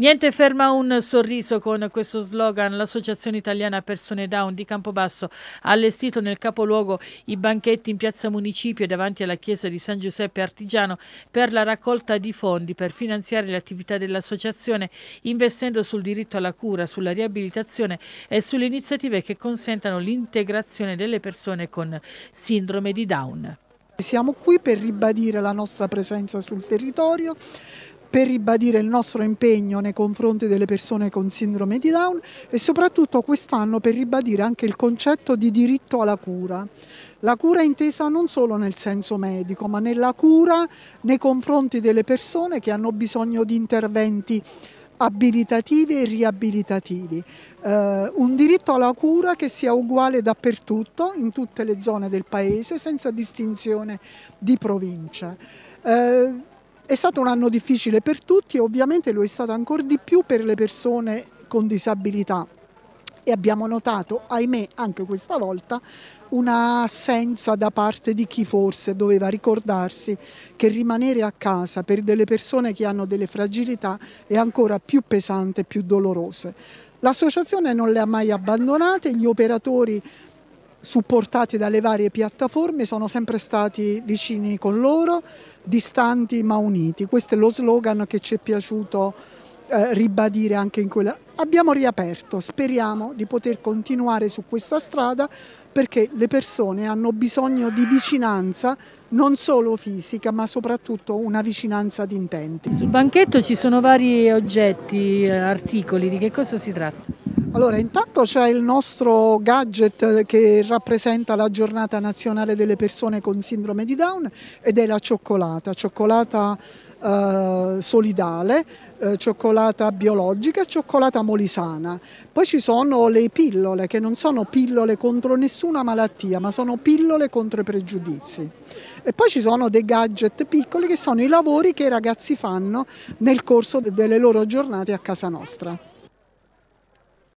Niente ferma un sorriso con questo slogan l'Associazione Italiana Persone Down di Campobasso ha allestito nel capoluogo i banchetti in piazza Municipio davanti alla chiesa di San Giuseppe Artigiano per la raccolta di fondi per finanziare le attività dell'associazione investendo sul diritto alla cura, sulla riabilitazione e sulle iniziative che consentano l'integrazione delle persone con sindrome di Down. Siamo qui per ribadire la nostra presenza sul territorio, per ribadire il nostro impegno nei confronti delle persone con sindrome di Down e soprattutto quest'anno per ribadire anche il concetto di diritto alla cura. La cura è intesa non solo nel senso medico, ma nella cura nei confronti delle persone che hanno bisogno di interventi abilitativi e riabilitativi. Eh, un diritto alla cura che sia uguale dappertutto, in tutte le zone del paese, senza distinzione di provincia. Eh, è stato un anno difficile per tutti e ovviamente lo è stato ancora di più per le persone con disabilità e abbiamo notato, ahimè, anche questa volta un'assenza da parte di chi forse doveva ricordarsi che rimanere a casa per delle persone che hanno delle fragilità è ancora più pesante, e più dolorose. L'associazione non le ha mai abbandonate, gli operatori supportati dalle varie piattaforme, sono sempre stati vicini con loro, distanti ma uniti. Questo è lo slogan che ci è piaciuto eh, ribadire anche in quella. Abbiamo riaperto, speriamo di poter continuare su questa strada perché le persone hanno bisogno di vicinanza non solo fisica ma soprattutto una vicinanza di intenti. Sul banchetto ci sono vari oggetti, eh, articoli, di che cosa si tratta? Allora, intanto c'è il nostro gadget che rappresenta la giornata nazionale delle persone con sindrome di Down ed è la cioccolata, cioccolata eh, solidale, eh, cioccolata biologica, cioccolata molisana. Poi ci sono le pillole che non sono pillole contro nessuna malattia, ma sono pillole contro i pregiudizi. E poi ci sono dei gadget piccoli che sono i lavori che i ragazzi fanno nel corso delle loro giornate a casa nostra.